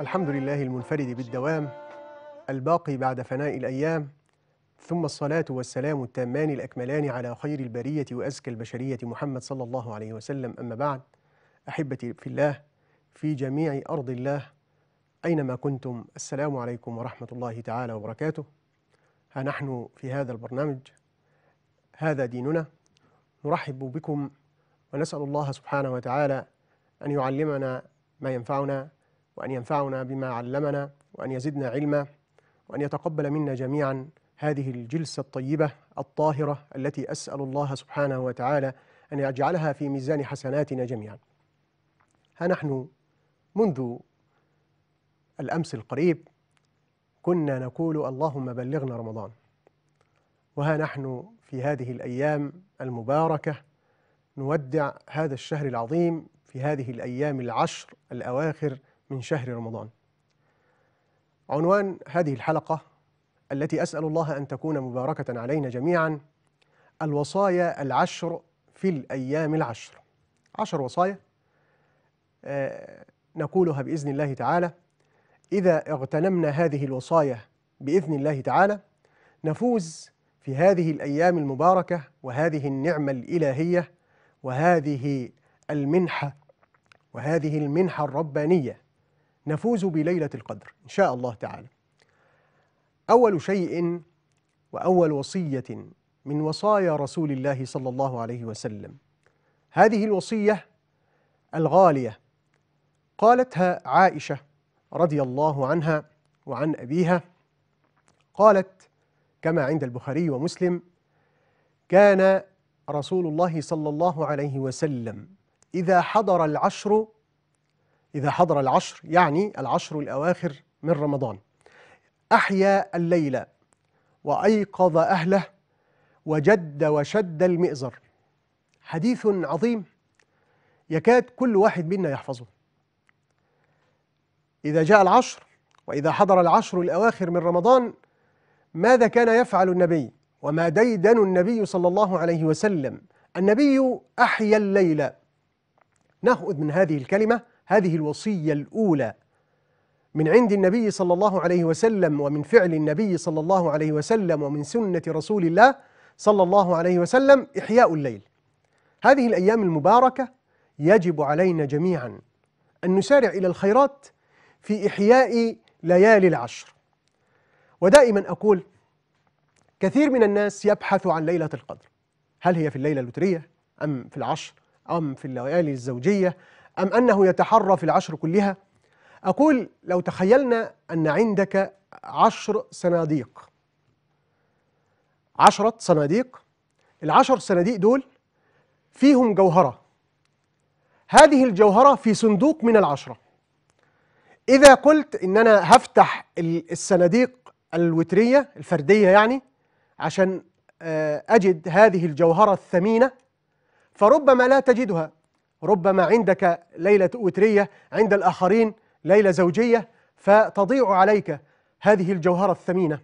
الحمد لله المنفرد بالدوام الباقي بعد فناء الأيام ثم الصلاة والسلام التامان الأكملان على خير البرية وأزكى البشرية محمد صلى الله عليه وسلم أما بعد أحبتي في الله في جميع أرض الله أينما كنتم السلام عليكم ورحمة الله تعالى وبركاته ها نحن في هذا البرنامج هذا ديننا نرحب بكم ونسأل الله سبحانه وتعالى أن يعلمنا ما ينفعنا وأن ينفعنا بما علمنا وأن يزدنا علما وأن يتقبل منا جميعا هذه الجلسة الطيبة الطاهرة التي أسأل الله سبحانه وتعالى أن يجعلها في ميزان حسناتنا جميعا ها نحن منذ الأمس القريب كنا نقول اللهم بلغنا رمضان وها نحن في هذه الأيام المباركة نودع هذا الشهر العظيم في هذه الأيام العشر الأواخر من شهر رمضان. عنوان هذه الحلقة التي أسأل الله أن تكون مباركة علينا جميعا الوصايا العشر في الأيام العشر. عشر وصايا آه، نقولها بإذن الله تعالى إذا اغتنمنا هذه الوصايا بإذن الله تعالى نفوز في هذه الأيام المباركة وهذه النعمة الإلهية وهذه المنحة وهذه المنحة الربانية نفوز بليلة القدر إن شاء الله تعالى أول شيء وأول وصية من وصايا رسول الله صلى الله عليه وسلم هذه الوصية الغالية قالتها عائشة رضي الله عنها وعن أبيها قالت كما عند البخاري ومسلم كان رسول الله صلى الله عليه وسلم إذا حضر العشر إذا حضر العشر يعني العشر الأواخر من رمضان أحيا الليلة وأيقظ أهله وجد وشد المئزر حديث عظيم يكاد كل واحد منا يحفظه إذا جاء العشر وإذا حضر العشر الأواخر من رمضان ماذا كان يفعل النبي وما ديدن النبي صلى الله عليه وسلم النبي أحيا الليلة نأخذ من هذه الكلمة هذه الوصية الأولى من عند النبي صلى الله عليه وسلم ومن فعل النبي صلى الله عليه وسلم ومن سنة رسول الله صلى الله عليه وسلم إحياء الليل هذه الأيام المباركة يجب علينا جميعا أن نسارع إلى الخيرات في إحياء ليالي العشر ودائما أقول كثير من الناس يبحث عن ليلة القدر هل هي في الليلة الوترية أم في العشر أم في الليالي الزوجية أم أنه يتحرى في العشر كلها؟ أقول لو تخيلنا أن عندك عشر صناديق عشرة صناديق العشر صناديق دول فيهم جوهرة هذه الجوهرة في صندوق من العشرة إذا قلت إن أنا هفتح الصناديق الوترية الفردية يعني عشان آه، أجد هذه الجوهرة الثمينة فربما لا تجدها ربما عندك ليلة وترية عند الآخرين ليلة زوجية فتضيع عليك هذه الجوهرة الثمينة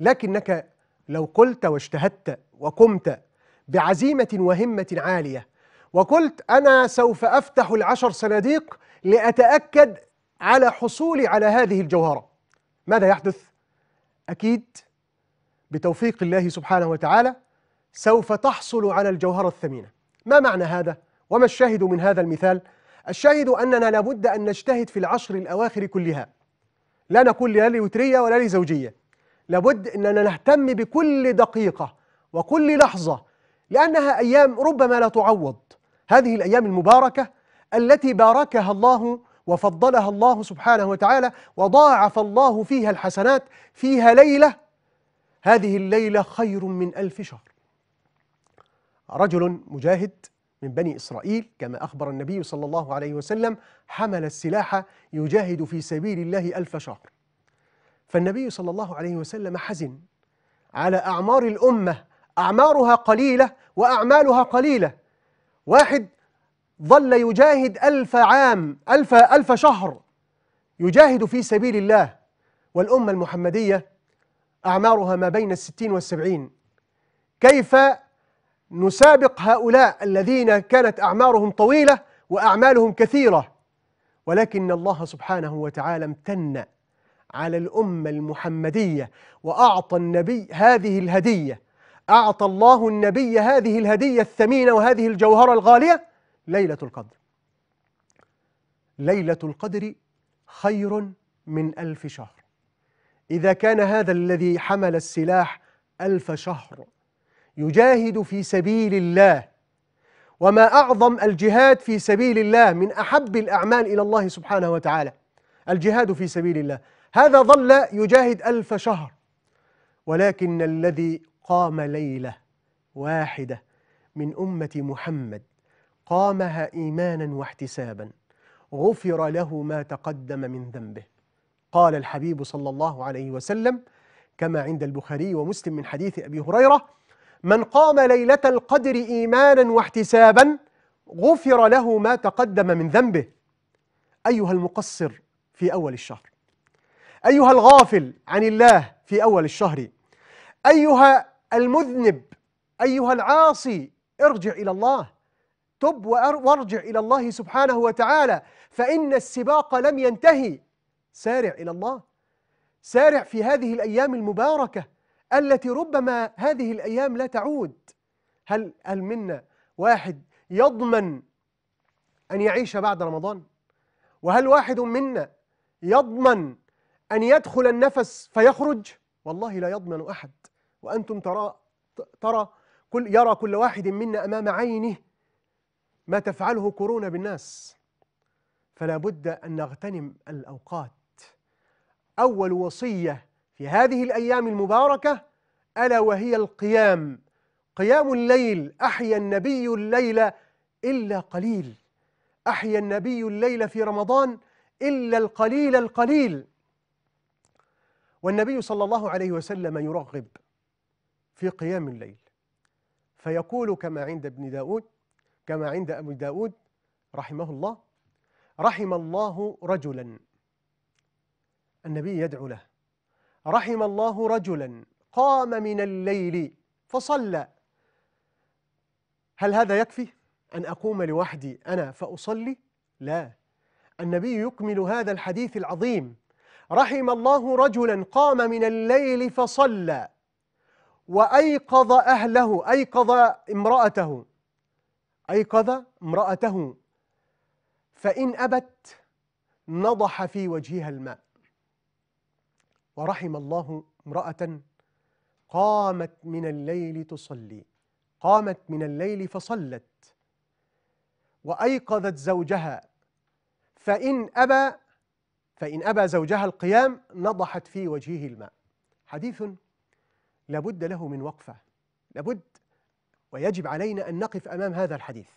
لكنك لو قلت واجتهدت وقمت بعزيمة وهمة عالية وقلت أنا سوف أفتح العشر صناديق لأتأكد على حصولي على هذه الجوهرة ماذا يحدث؟ أكيد بتوفيق الله سبحانه وتعالى سوف تحصل على الجوهرة الثمينة ما معنى هذا؟ وما الشاهد من هذا المثال؟ الشاهد أننا لابد أن نجتهد في العشر الأواخر كلها لا نقول لا لوترية ولا لزوجية لابد أننا نهتم بكل دقيقة وكل لحظة لأنها أيام ربما لا تعوض هذه الأيام المباركة التي باركها الله وفضلها الله سبحانه وتعالى وضاعف الله فيها الحسنات فيها ليلة هذه الليلة خير من ألف شهر رجل مجاهد من بني إسرائيل كما أخبر النبي صلى الله عليه وسلم حمل السلاح يجاهد في سبيل الله ألف شهر فالنبي صلى الله عليه وسلم حزن على أعمار الأمة أعمارها قليلة وأعمالها قليلة واحد ظل يجاهد ألف عام ألف, ألف شهر يجاهد في سبيل الله والأمة المحمدية أعمارها ما بين الستين والسبعين كيف نسابق هؤلاء الذين كانت أعمارهم طويلة وأعمالهم كثيرة ولكن الله سبحانه وتعالى امتن على الأمة المحمدية وأعطى النبي هذه الهدية أعطى الله النبي هذه الهدية الثمينة وهذه الجوهرة الغالية ليلة القدر ليلة القدر خير من ألف شهر إذا كان هذا الذي حمل السلاح ألف شهر يجاهد في سبيل الله وما أعظم الجهاد في سبيل الله من أحب الأعمال إلى الله سبحانه وتعالى الجهاد في سبيل الله هذا ظل يجاهد ألف شهر ولكن الذي قام ليلة واحدة من أمة محمد قامها إيمانا واحتسابا غفر له ما تقدم من ذنبه قال الحبيب صلى الله عليه وسلم كما عند البخاري ومسلم من حديث أبي هريرة من قام ليلة القدر إيمانا واحتسابا غفر له ما تقدم من ذنبه أيها المقصر في أول الشهر أيها الغافل عن الله في أول الشهر أيها المذنب أيها العاصي ارجع إلى الله تب وارجع إلى الله سبحانه وتعالى فإن السباق لم ينتهي سارع إلى الله سارع في هذه الأيام المباركة التي ربما هذه الأيام لا تعود هل هل منا واحد يضمن أن يعيش بعد رمضان وهل واحد منا يضمن أن يدخل النفس فيخرج والله لا يضمن أحد وأنتم ترى ترى كل يرى كل واحد منا أمام عينه ما تفعله كورونا بالناس فلا بد أن نغتنم الأوقات أول وصية في هذه الأيام المباركة ألا وهي القيام قيام الليل أحيا النبي الليل إلا قليل أحيا النبي الليل في رمضان إلا القليل القليل والنبي صلى الله عليه وسلم يرغب في قيام الليل فيقول كما عند ابن داود كما عند أبي داود رحمه الله رحم الله رجلا النبي يدعو له رحم الله رجلا قام من الليل فصلى هل هذا يكفي أن أقوم لوحدي أنا فأصلي؟ لا النبي يكمل هذا الحديث العظيم رحم الله رجلا قام من الليل فصلى وأيقظ أهله أيقظ امرأته أيقظ امرأته فإن أبت نضح في وجهها الماء ورحم الله امرأة قامت من الليل تصلي قامت من الليل فصلت وأيقظت زوجها فإن أبى فإن أبى زوجها القيام نضحت في وجهه الماء حديث لابد له من وقفة لابد ويجب علينا أن نقف أمام هذا الحديث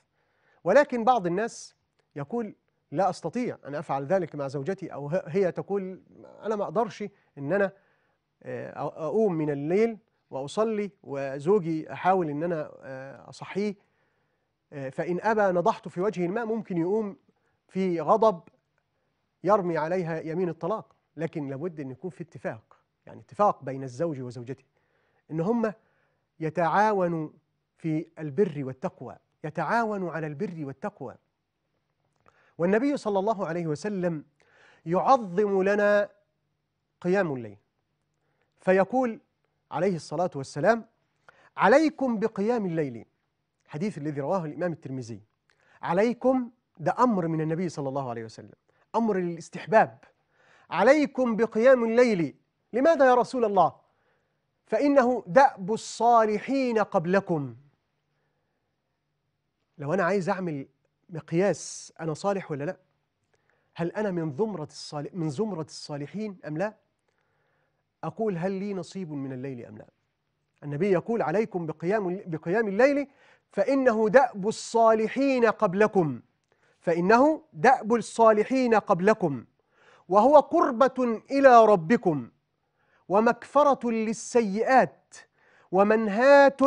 ولكن بعض الناس يقول لا أستطيع أن أفعل ذلك مع زوجتي أو هي تقول أنا ما أقدرش أن أنا آه، أقوم من الليل وأصلي وزوجي أحاول أن أنا آه، أصحيه آه، فإن أبى نضحت في وجهه الماء ممكن يقوم في غضب يرمي عليها يمين الطلاق لكن لابد أن يكون في اتفاق يعني اتفاق بين الزوج وزوجته أن هم يتعاونوا في البر والتقوى يتعاونوا على البر والتقوى والنبي صلى الله عليه وسلم يعظم لنا قيام الليل فيقول عليه الصلاة والسلام عليكم بقيام الليل حديث الذي رواه الإمام الترمذي عليكم ده أمر من النبي صلى الله عليه وسلم أمر للاستحباب عليكم بقيام الليل لماذا يا رسول الله فإنه دأب الصالحين قبلكم لو أنا عايز أعمل مقياس أنا صالح ولا لا هل أنا من زمرة الصالح من زمرة الصالحين أم لا أقول هل لي نصيب من الليل أم لا النبي يقول عليكم بقيام بقيام الليل فإنه دأب الصالحين قبلكم فإنه دأب الصالحين قبلكم وهو قربة إلى ربكم ومكفرة للسيئات ومنهاة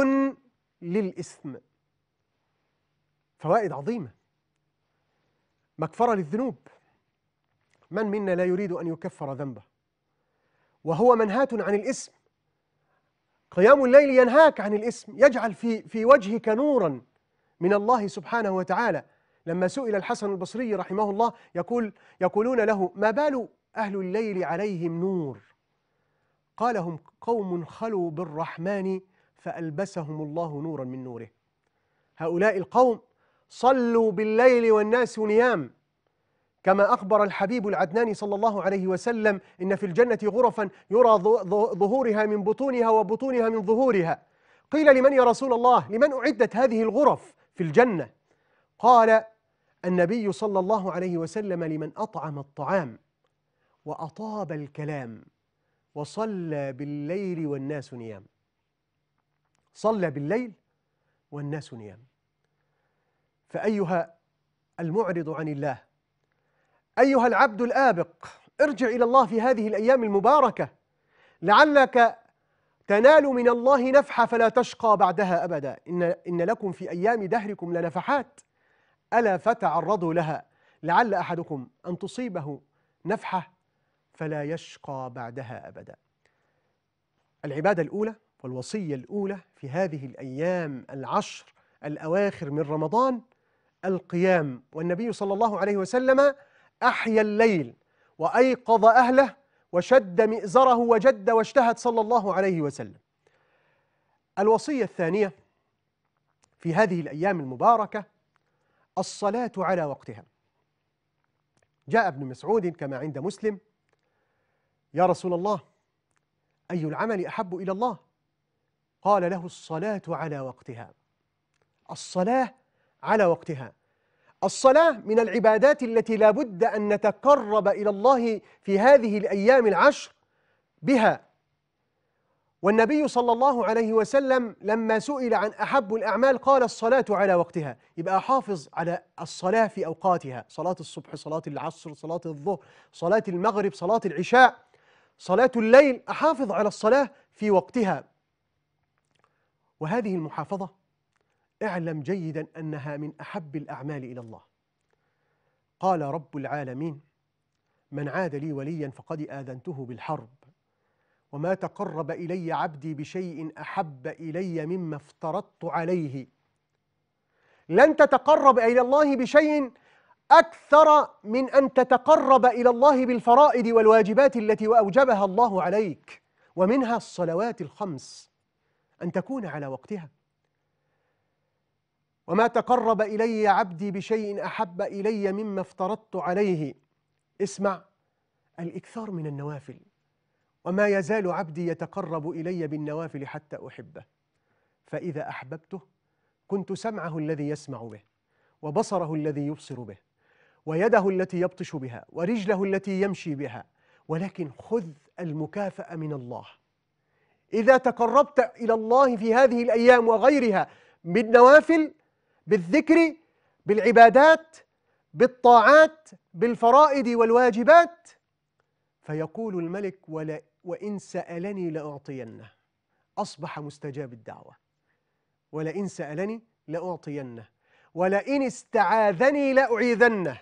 للإثم فوائد عظيمة مكفرة للذنوب من منا لا يريد أن يكفر ذنبه وهو منهاة عن الإسم قيام الليل ينهاك عن الإسم يجعل في, في وجهك نورا من الله سبحانه وتعالى لما سئل الحسن البصري رحمه الله يقول يقولون له ما بال أهل الليل عليهم نور قال هم قوم خلوا بالرحمن فألبسهم الله نورا من نوره هؤلاء القوم صلوا بالليل والناس نيام كما أخبر الحبيب العدناني صلى الله عليه وسلم إن في الجنة غرفا يرى ظهورها من بطونها وبطونها من ظهورها قيل لمن يا رسول الله لمن أعدت هذه الغرف في الجنة قال النبي صلى الله عليه وسلم لمن أطعم الطعام وأطاب الكلام وصلى بالليل والناس نيام صلى بالليل والناس نيام فأيها المعرض عن الله أيها العبد الآبق ارجع إلى الله في هذه الأيام المباركة لعلك تنال من الله نفحة فلا تشقى بعدها أبدا إن, إن لكم في أيام دهركم لنفحات ألا فتعرضوا لها لعل أحدكم أن تصيبه نفحة فلا يشقى بعدها أبدا العبادة الأولى والوصية الأولى في هذه الأيام العشر الأواخر من رمضان القيام والنبي صلى الله عليه وسلم أحيا الليل وأيقظ أهله وشد مئزره وجد واجتهد صلى الله عليه وسلم الوصية الثانية في هذه الأيام المباركة الصلاة على وقتها جاء ابن مسعود كما عند مسلم يا رسول الله أي العمل أحب إلى الله قال له الصلاة على وقتها الصلاة على وقتها الصلاة من العبادات التي لا بد أن نتقرب إلى الله في هذه الأيام العشر بها والنبي صلى الله عليه وسلم لما سئل عن أحب الأعمال قال الصلاة على وقتها يبقى حافظ على الصلاة في أوقاتها صلاة الصبح صلاة العصر صلاة الظهر صلاة المغرب صلاة العشاء صلاة الليل أحافظ على الصلاة في وقتها وهذه المحافظة اعلم جيدا انها من احب الاعمال الى الله قال رب العالمين من عاد لي وليا فقد اذنته بالحرب وما تقرب الي عبدي بشيء احب الي مما افترضت عليه لن تتقرب الى الله بشيء اكثر من ان تتقرب الى الله بالفرائض والواجبات التي اوجبها الله عليك ومنها الصلوات الخمس ان تكون على وقتها وما تقرب إلي عبدي بشيء أحب إلي مما افترضت عليه اسمع الإكثار من النوافل وما يزال عبدي يتقرب إلي بالنوافل حتى أحبه فإذا أحببته كنت سمعه الذي يسمع به وبصره الذي يبصر به ويده التي يبطش بها ورجله التي يمشي بها ولكن خذ المكافأة من الله إذا تقربت إلى الله في هذه الأيام وغيرها بالنوافل بالذكر بالعبادات بالطاعات بالفرائض والواجبات فيقول الملك ولا وإن سألني لأعطينه أصبح مستجاب الدعوة ولئن سألني لأعطينه ولئن استعاذني لأعيذنه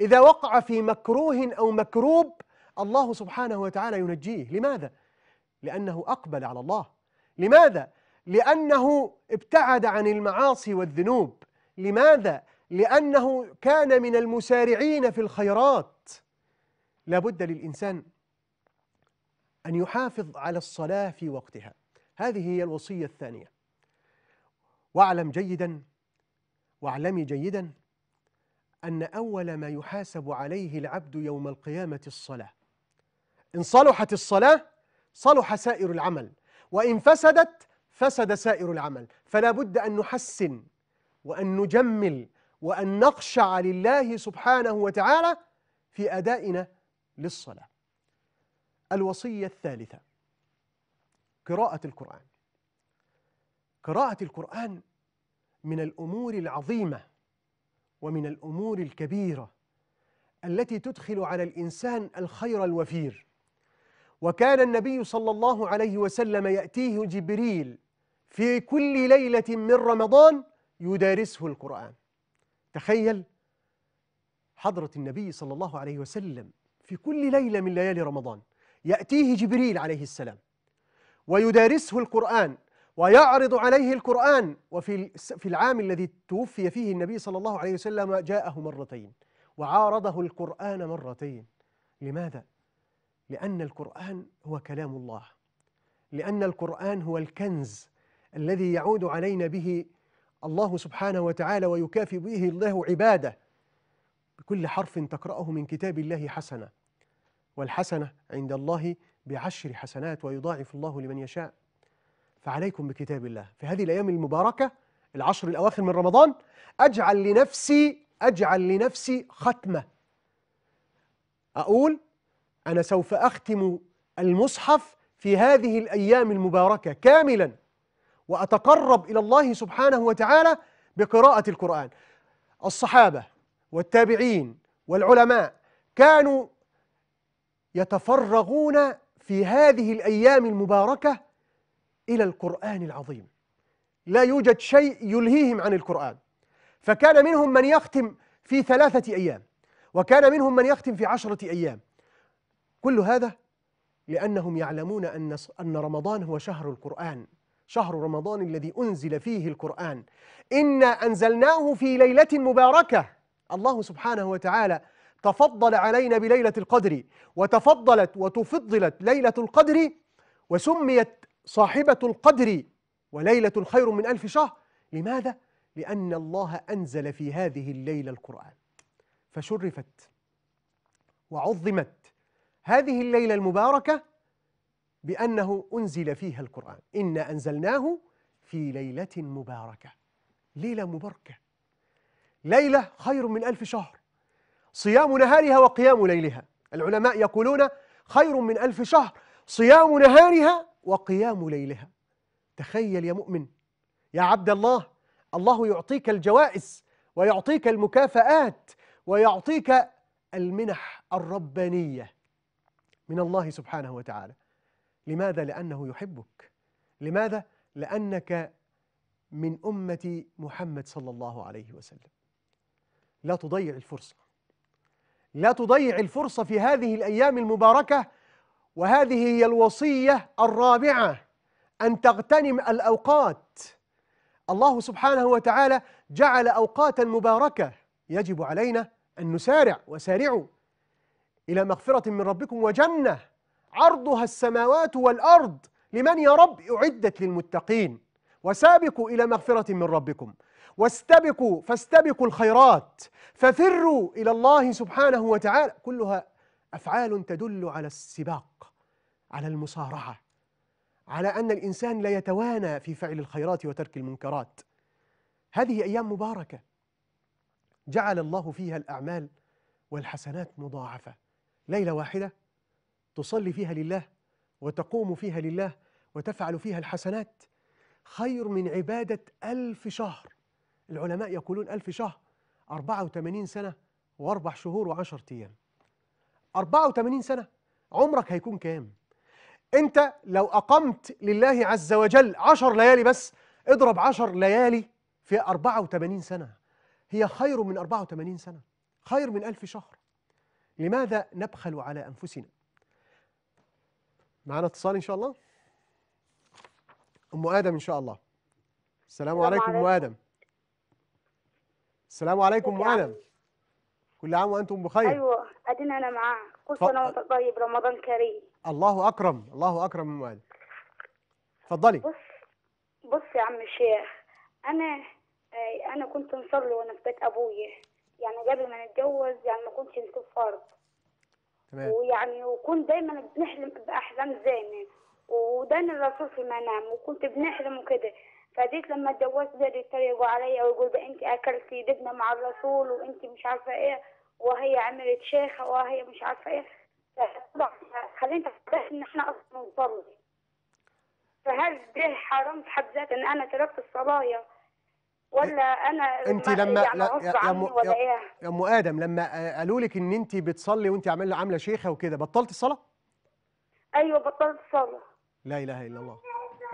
إذا وقع في مكروه أو مكروب الله سبحانه وتعالى ينجيه لماذا؟ لأنه أقبل على الله لماذا؟ لأنه ابتعد عن المعاصي والذنوب لماذا؟ لأنه كان من المسارعين في الخيرات لابد للإنسان أن يحافظ على الصلاة في وقتها هذه هي الوصية الثانية واعلم جيدا واعلمي جيدا أن أول ما يحاسب عليه العبد يوم القيامة الصلاة إن صلحت الصلاة صلح سائر العمل وإن فسدت فسد سائر العمل فلا بد أن نحسن وأن نجمل وأن نخشع لله سبحانه وتعالى في أدائنا للصلاة الوصية الثالثة قراءة القرآن قراءة القرآن من الأمور العظيمة ومن الأمور الكبيرة التي تدخل على الإنسان الخير الوفير وكان النبي صلى الله عليه وسلم يأتيه جبريل في كل ليلة من رمضان يدارسه القرآن تخيل حضرة النبي صلى الله عليه وسلم في كل ليلة من ليالي رمضان يأتيه جبريل عليه السلام ويدارسه القرآن ويعرض عليه القرآن وفي في العام الذي توفي فيه النبي صلى الله عليه وسلم جاءه مرتين وعارضه القرآن مرتين لماذا؟ لأن القرآن هو كلام الله لأن القرآن هو الكنز الذي يعود علينا به الله سبحانه وتعالى ويكافئ به الله عباده بكل حرف تقرأه من كتاب الله حسنة والحسنة عند الله بعشر حسنات ويضاعف الله لمن يشاء فعليكم بكتاب الله في هذه الأيام المباركة العشر الأواخر من رمضان أجعل لنفسي أجعل لنفسي ختمة أقول أنا سوف أختم المصحف في هذه الأيام المباركة كاملا وأتقرب إلى الله سبحانه وتعالى بقراءة القرآن الصحابة والتابعين والعلماء كانوا يتفرغون في هذه الأيام المباركة إلى القرآن العظيم لا يوجد شيء يلهيهم عن القرآن فكان منهم من يختم في ثلاثة أيام وكان منهم من يختم في عشرة أيام كل هذا لأنهم يعلمون أن أن رمضان هو شهر القرآن شهر رمضان الذي أنزل فيه القرآن إنا أنزلناه في ليلة مباركة الله سبحانه وتعالى تفضل علينا بليلة القدر وتفضلت وتفضلت ليلة القدر وسميت صاحبة القدر وليلة خير من ألف شهر لماذا؟ لأن الله أنزل في هذه الليلة القرآن فشرفت وعظمت هذه الليلة المباركة بأنه أنزل فيها القرآن إنا أنزلناه في ليلة مباركة ليلة مباركة ليلة خير من ألف شهر صيام نهارها وقيام ليلها العلماء يقولون خير من ألف شهر صيام نهارها وقيام ليلها تخيل يا مؤمن يا عبد الله الله يعطيك الجوائز ويعطيك المكافآت ويعطيك المنح الربانية من الله سبحانه وتعالى لماذا؟ لأنه يحبك لماذا؟ لأنك من أمة محمد صلى الله عليه وسلم لا تضيع الفرصة لا تضيع الفرصة في هذه الأيام المباركة وهذه هي الوصية الرابعة أن تغتنم الأوقات الله سبحانه وتعالى جعل أوقاتا مباركة يجب علينا أن نسارع وسارعوا إلى مغفرة من ربكم وجنة عرضها السماوات والأرض لمن يا رب أعدت للمتقين وسابقوا إلى مغفرة من ربكم واستبقوا فاستبقوا الخيرات ففروا إلى الله سبحانه وتعالى كلها أفعال تدل على السباق على المصارعة على أن الإنسان لا يتوانى في فعل الخيرات وترك المنكرات هذه أيام مباركة جعل الله فيها الأعمال والحسنات مضاعفة ليلة واحدة تصلي فيها لله وتقوم فيها لله وتفعل فيها الحسنات خير من عبادة ألف شهر العلماء يقولون ألف شهر 84 سنة وأربع شهور وعشر أيام 84 سنة عمرك هيكون كام؟ أنت لو أقمت لله عز وجل عشر ليالي بس اضرب عشر ليالي في 84 سنة هي خير من 84 سنة خير من ألف شهر لماذا نبخل على أنفسنا؟ معانا اتصال ان شاء الله ام ادم ان شاء الله السلام عليكم ام ادم السلام عليكم ام ادم كل عام وانتم بخير ايوه ادينا انا معاك كل سنه وانت طيب رمضان كريم الله اكرم الله اكرم ام ادم اتفضلي بص بص يا عم الشيخ انا آه، انا كنت مصلي وانا في بيت ابويا يعني قبل ما نتجوز يعني ما كنتش نسيب فرض تمام ويعني وكنت دايما بنحلم باحلام زينه ودايما الرسول في المنام وكنت بنحلم وكده فديت لما اتجوزت بدأوا يتريقوا عليا ويقولوا ده انت اكلتي دبنه مع الرسول وانت مش عارفه ايه وهي عملت شيخه وهي مش عارفه ايه طبعا خلينا نفتح ان احنا اصلا نصلي فهل ده حرام في حد ذاته ان انا تركت الصلايه ولا إيه، انا انت لما يعني لا يا, إيه؟ يا, ام ادم لما قالوا لك ان انت بتصلي وانت عامله عامله شيخه وكده بطلت الصلاه ايوه بطلت الصلاه لا اله الا الله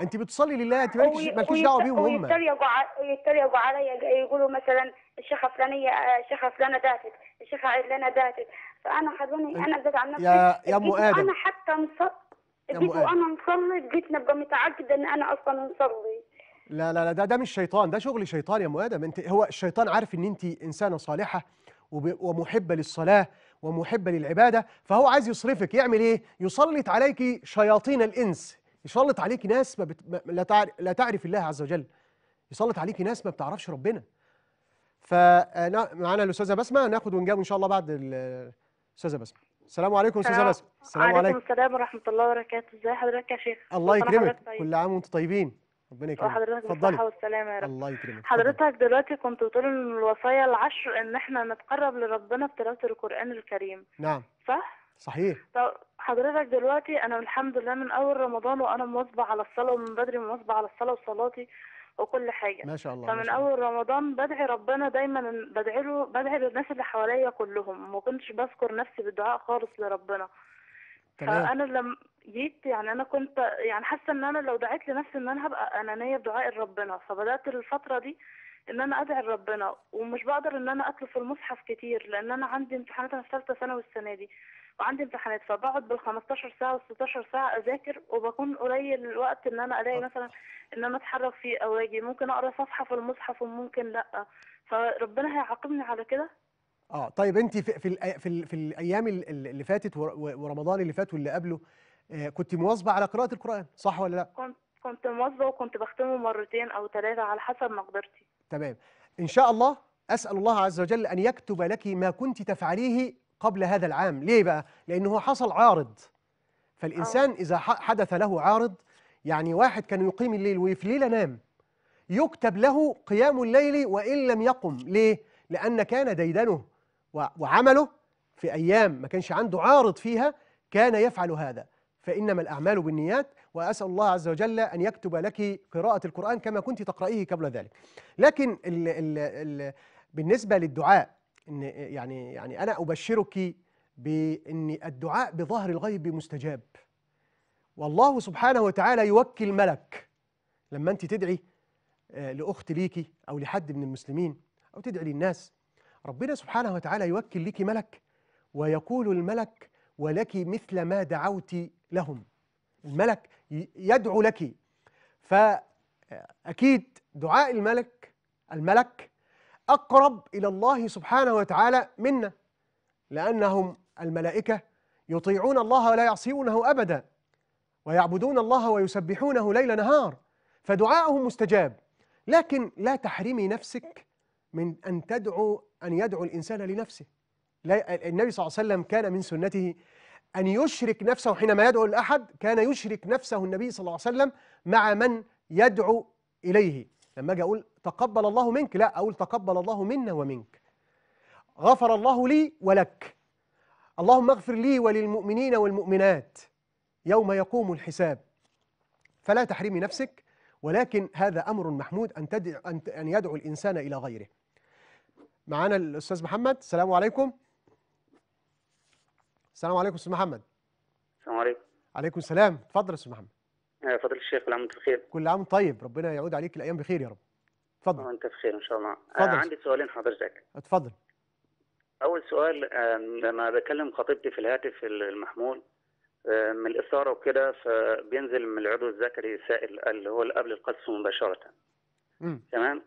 انت بتصلي لله انت مالكش مالكش دعوه بيهم هم ويتريقوا يتريقوا عليا يقولوا مثلا الشيخه فلانيه الشيخه فلانه داتت الشيخه علانه داتت فانا حضني انا زاد عن نفسي يا يا ام ادم انا حتى مصلي وانا مصلي جيت نبقى متعقده ان انا اصلا مصلي لا لا لا ده ده مش شيطان ده شغل شيطان يا ام ادم انت هو الشيطان عارف ان انت انسانه صالحه ومحبه للصلاه ومحبه للعباده فهو عايز يصرفك يعمل ايه يسلط عليك شياطين الانس يسلط عليك ناس ما بت... لا, تعرف... لا تعرف الله عز وجل يسلط عليك ناس ما بتعرفش ربنا فمعانا آه، الاستاذه بسمه ناخد ونجاوب ان شاء الله بعد الاستاذه بسمه السلام عليكم استاذه بسمه السلام عليكم السلام ورحمه الله وبركاته ازي حضرتك يا شيخ الله يكرمك طيب. كل عام وانتم طيبين ربنا يكرمك وحضرتك بالصحه والسلامه يا رب الله يكرمك حضرتك دلوقتي كنت بتقول ان الوصايا العشر ان احنا نتقرب لربنا بتلاوه القران الكريم نعم صح صحيح طب حضرتك دلوقتي انا الحمد لله من اول رمضان وانا مواظبه على الصلاه ومن بدري مواظبه على الصلاه وصلاتي وكل حاجه ما شاء الله فمن شاء الله. اول رمضان بدعي ربنا دايما بدعي له بدعي للناس اللي حواليا كلهم ما كنتش بذكر نفسي بالدعاء خالص لربنا تمام فانا لما جيت يعني انا كنت يعني حاسه ان انا لو دعيت لنفسي ان انا هبقى انانيه بدعائي لربنا فبدات الفتره دي ان انا ادعي لربنا ومش بقدر ان انا اطلب في المصحف كتير لان انا عندي امتحانات انا في ثالثه ثانوي السنه دي وعندي امتحانات فبقعد بال 15 ساعه وال 16 ساعه اذاكر وبكون قليل الوقت ان انا الاقي مثلا ان انا اتحرك فيه او اجي ممكن اقرا صفحه في المصحف وممكن لا فربنا هيعاقبني على كده اه طيب انت في في في, في الايام اللي فاتت ورمضان اللي فات واللي قبله آه كنت مواظبه على قراءه القران صح ولا لا كنت كنت مواظبه وكنت بختمه مرتين او ثلاثه على حسب مقدرتي تمام ان شاء الله اسال الله عز وجل ان يكتب لك ما كنت تفعليه قبل هذا العام ليه بقى لانه حصل عارض فالانسان أوه. اذا حدث له عارض يعني واحد كان يقيم الليل وفي ليله نام يكتب له قيام الليل وان لم يقم ليه لان كان ديدنه وعمله في أيام ما كانش عنده عارض فيها كان يفعل هذا فإنما الأعمال بالنيات وأسأل الله عز وجل أن يكتب لك قراءة القرآن كما كنت تقرأيه قبل ذلك لكن الـ الـ الـ بالنسبة للدعاء إن يعني يعني أنا أبشرك بأن الدعاء بظهر الغيب مستجاب والله سبحانه وتعالى يوكل ملك لما أنت تدعي آه، لأخت ليكي أو لحد من المسلمين أو تدعي للناس ربنا سبحانه وتعالى يوكل لك ملك ويقول الملك ولك مثل ما دعوت لهم الملك يدعو لك فأكيد دعاء الملك الملك أقرب إلى الله سبحانه وتعالى منا لأنهم الملائكة يطيعون الله ولا يعصونه أبدا ويعبدون الله ويسبحونه ليل نهار فدعاءهم مستجاب لكن لا تحرمي نفسك من أن تدعو أن يدعو الإنسان لنفسه لا النبي صلى الله عليه وسلم كان من سنته أن يشرك نفسه حينما يدعو الأحد كان يشرك نفسه النبي صلى الله عليه وسلم مع من يدعو إليه لما أجي أقول تقبل الله منك لا أقول تقبل الله منا ومنك غفر الله لي ولك اللهم اغفر لي وللمؤمنين والمؤمنات يوم يقوم الحساب فلا تحرمي نفسك ولكن هذا أمر محمود أن, تدع أن يدعو الإنسان إلى غيره معانا الاستاذ محمد السلام عليكم السلام عليكم استاذ محمد السلام عليكم عليكم السلام اتفضل يا استاذ محمد آه، فضيله الشيخ كل عام وانت بخير كل عام طيب ربنا يعود عليك الايام بخير يا رب اتفضل وانت بخير ان شاء الله آه، فضل. عندي سؤالين حضرتك اتفضل اول سؤال لما بكلم خطيبتي في الهاتف المحمول من الاثاره وكده فبينزل من العضو الذكري سائل اللي هو قبل القذف مباشره تمام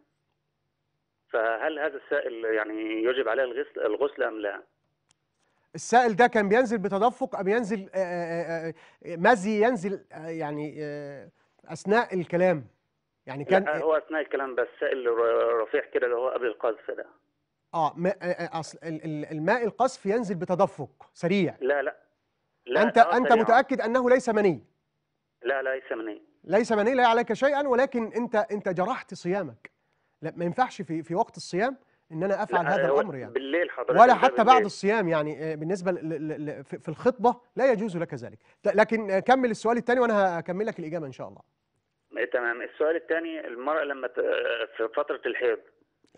فهل هذا السائل يعني يجب عليه الغسل الغسل ام لا؟ السائل ده كان بينزل بتدفق ام ينزل آه، آه، آه، مزي ينزل يعني اثناء الكلام يعني كان لا هو اثناء الكلام بس سائل رفيع كده اللي هو قبل القذف ده اه اصل الماء القذف ينزل بتدفق سريع لا لا لا انت لا انت متاكد انه ليس مني لا ليس مني ليس مني لا عليك شيئا ولكن انت انت جرحت صيامك لا ما ينفعش في في وقت الصيام ان انا افعل هذا الامر يعني بالليل حضرتك ولا حتى بالليل. بعد الصيام يعني آه، بالنسبه في الخطبه لا يجوز لك ذلك لكن كمل السؤال الثاني وانا هكمل لك الاجابه ان شاء الله إيه، تمام السؤال الثاني المراه لما في فتره الحيض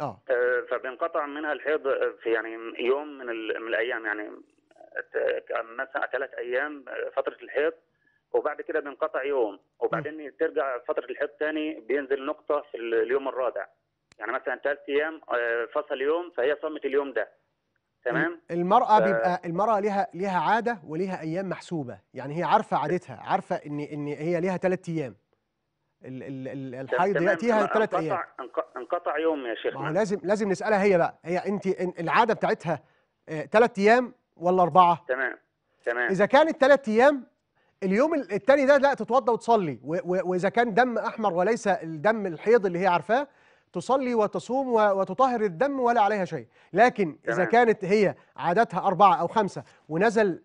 آه. اه فبينقطع منها الحيض في يعني يوم من, الايام يعني مثلا ثلاث ايام آه، فتره الحيض وبعد كده بينقطع يوم وبعدين ترجع فتره الحيض ثاني بينزل نقطه في اليوم الرابع يعني مثلا ثلاث ايام آه، فصل يوم فهي صامت اليوم ده تمام المراه ف... بيبقى المراه ليها ليها عاده وليها ايام محسوبه يعني هي عارفه عادتها عارفه ان ان هي ليها ثلاث ايام الحيض ياتيها ثلاث ايام انقطع يوم يا شيخ ما هو لازم لازم نسالها هي بقى هي انت العاده بتاعتها ثلاث آه، ايام ولا اربعه تمام تمام اذا كانت ثلاث ايام اليوم الثاني ده لا تتوضى وتصلي واذا كان دم احمر وليس الدم الحيض اللي هي عارفاه تصلي وتصوم وتطهر الدم ولا عليها شيء لكن إذا كانت هي عادتها أربعة أو خمسة ونزل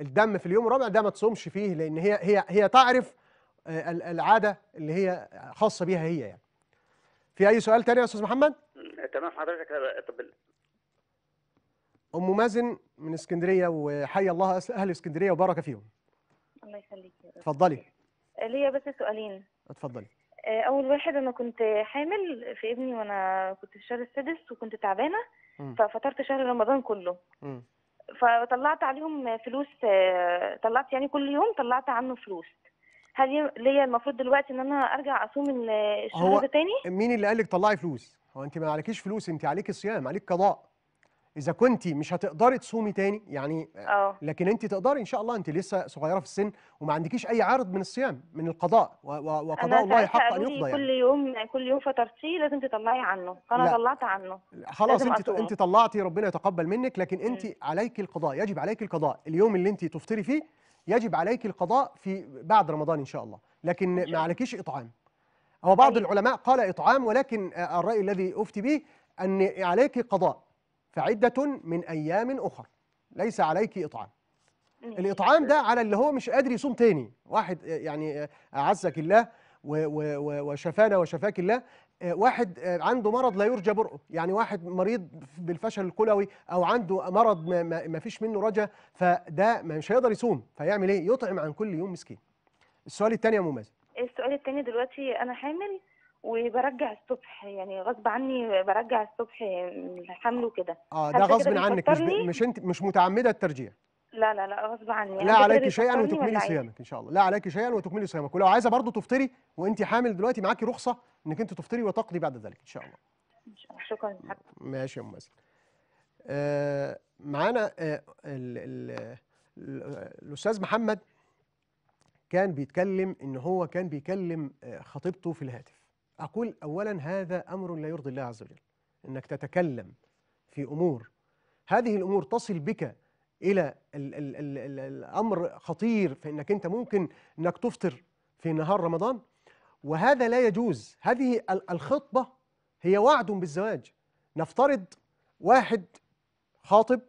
الدم في اليوم الرابع ده ما تصومش فيه لأن هي هي هي تعرف آه، العادة اللي هي خاصة بيها هي يعني في أي سؤال تاني يا أستاذ محمد؟ تمام حضرتك آه، طب أم مازن من اسكندرية وحي الله أهل اسكندرية وبارك فيهم الله يخليك اتفضلي آه، ليا بس سؤالين اتفضلي آه، اول واحد انا كنت حامل في ابني وانا كنت في الشهر السادس وكنت تعبانه ففطرت شهر رمضان كله م. فطلعت عليهم فلوس آه، طلعت يعني كل يوم طلعت عنه فلوس هل ليا المفروض دلوقتي ان انا ارجع اصوم الشهر ده تاني؟ مين اللي قال لك طلعي فلوس؟ هو انت ما عليكيش فلوس انت عليكي صيام عليك قضاء اذا كنت مش هتقدري تصومي تاني يعني أوه. لكن انت تقدري ان شاء الله انت لسه صغيره في السن وما عندكيش اي عارض من الصيام من القضاء وقضاء انا الله حق ان يقضى يعني. كل يوم كل يوم فطرتي لازم تطلعي عنه فانا لا طلعت عنه خلاص انت اصوم انت طلعتي ربنا يتقبل منك لكن انت م. عليك القضاء يجب عليك القضاء اليوم اللي انت تفطري فيه يجب عليك القضاء في بعد رمضان ان شاء الله لكن ما عليكيش اطعام هو بعض أيه. العلماء قال إطعام ولكن الرأي الذي أفتي به أن عليك قضاء فعدة من أيام أخر ليس عليك إطعام الإطعام ده على اللي هو مش قادر يصوم تاني واحد يعني أعزك الله وشفانا وشفاك الله واحد عنده مرض لا يرجى برؤه يعني واحد مريض بالفشل الكلوي او عنده مرض ما فيش منه رجا فده مش هيقدر يصوم فيعمل ايه يطعم عن كل يوم مسكين السؤال الثاني يا مماز السؤال الثاني دلوقتي انا حامل وبرجع الصبح يعني غصب عني برجع الصبح الحمل وكده اه ده غصب عنك مش ب... مش انت مش متعمده الترجيع لا لا لا غصب عني يعني لا عليكي شيئا وتكملي إيه؟ صيامك ان شاء الله لا عليكي شيئا وتكملي صيامك ولو عايزه برضه تفطري وانت حامل دلوقتي معاكي رخصه انك انت تفطري وتقضي بعد ذلك ان شاء الله شكرا ماشي يا ام مازن آه معانا آه، الاستاذ محمد كان بيتكلم ان هو كان بيكلم آه، خطيبته في الهاتف أقول أولا هذا أمر لا يرضي الله عز وجل أنك تتكلم في أمور هذه الأمور تصل بك إلى الـ الـ الـ الـ الأمر خطير فإنك أنت ممكن أنك تفطر في نهار رمضان وهذا لا يجوز هذه الخطبة هي وعد بالزواج نفترض واحد خاطب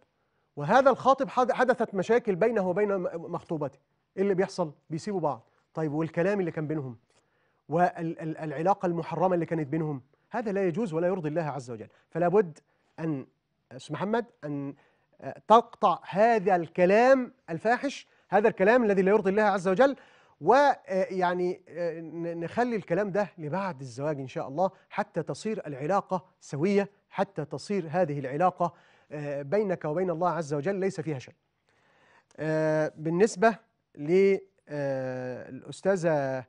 وهذا الخاطب حدثت مشاكل بينه وبين مخطوبته ايه اللي بيحصل بيسيبوا بعض طيب والكلام اللي كان بينهم والعلاقة المحرمة اللي كانت بينهم هذا لا يجوز ولا يرضي الله عز وجل فلا بد أن أستاذ محمد أن آه، تقطع هذا الكلام الفاحش هذا الكلام الذي لا يرضي الله عز وجل ويعني آه، آه، نخلي الكلام ده لبعد الزواج إن شاء الله حتى تصير العلاقة سوية حتى تصير هذه العلاقة بينك وبين الله عز وجل ليس فيها شيء بالنسبة للأستاذة